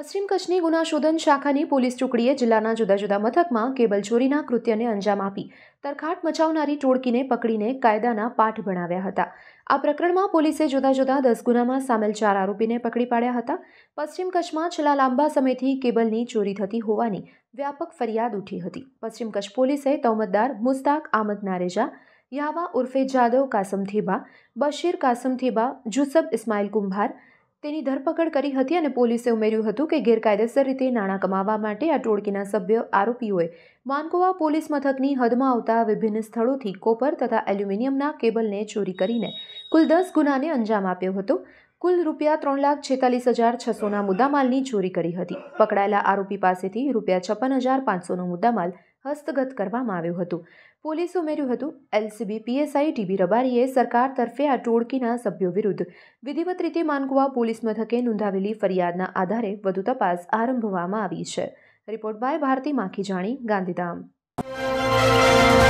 પશ્ચિમ કચ્છની ગુનાશોધન શાખાની પોલીસ ટુકડીએ જિલ્લાના જુદા જુદા મથકમાં કેબલ ચોરીના કૃત્યને અંજામ આપી તરખાટ મચાવનારી ટોળકીને પકડીને કાયદાના પાઠ ભણાવ્યા હતા આ પ્રકરણમાં પોલીસે જુદા જુદા દસ ગુનામાં સામેલ ચાર આરોપીને પકડી પાડ્યા હતા પશ્ચિમ કચ્છમાં છેલ્લા લાંબા સમયથી કેબલની ચોરી થતી હોવાની વ્યાપક ફરિયાદ ઉઠી હતી પશ્ચિમ કચ્છ પોલીસે તૌમતદાર મુસ્તાક આમદ નારેજા યાવા ઉર્ફે જાદવ કાસમથીબા બશીર કાસમથીબા જુસબ ઇસ્માઇલ કુંભાર તેની ધરપકડ કરી હતી અને પોલીસે ઉમેર્યું હતું કે ગેરકાયદેસર રીતે નાણાં કમાવા માટે આ ટોળકીના સભ્ય આરોપીઓએ માનકોવા પોલીસ મથકની હદમાં આવતા વિભિન્ન સ્થળોથી કોપર તથા એલ્યુમિનિયમના કેબલને ચોરી કરીને કુલ દસ ગુનાને અંજામ આપ્યો હતો કુલ રૂપિયા ત્રણ લાખ છેતાલીસ હજાર છસોના મુદ્દામાલની ચોરી કરી હતી પકડાયેલા આરોપી પાસેથી રૂપિયા છપ્પન હજાર પાંચસોનો મુદ્દામાલ હસ્તગત કરવામાં આવ્યો હતો પોલીસે ઉમેર્યું હતું એલસીબી પીએસઆઈ ટીબી રબારીએ સરકાર તરફે આ ટોળકીના સભ્યો વિરુદ્ધ વિધિવત રીતે માનકુવા પોલીસ મથકે નોંધાવેલી ફરિયાદના આધારે વધુ તપાસ આરંભવામાં આવી છે રિપોર્ટ બાય ભારતી માખી જાણી ગાંધીધામ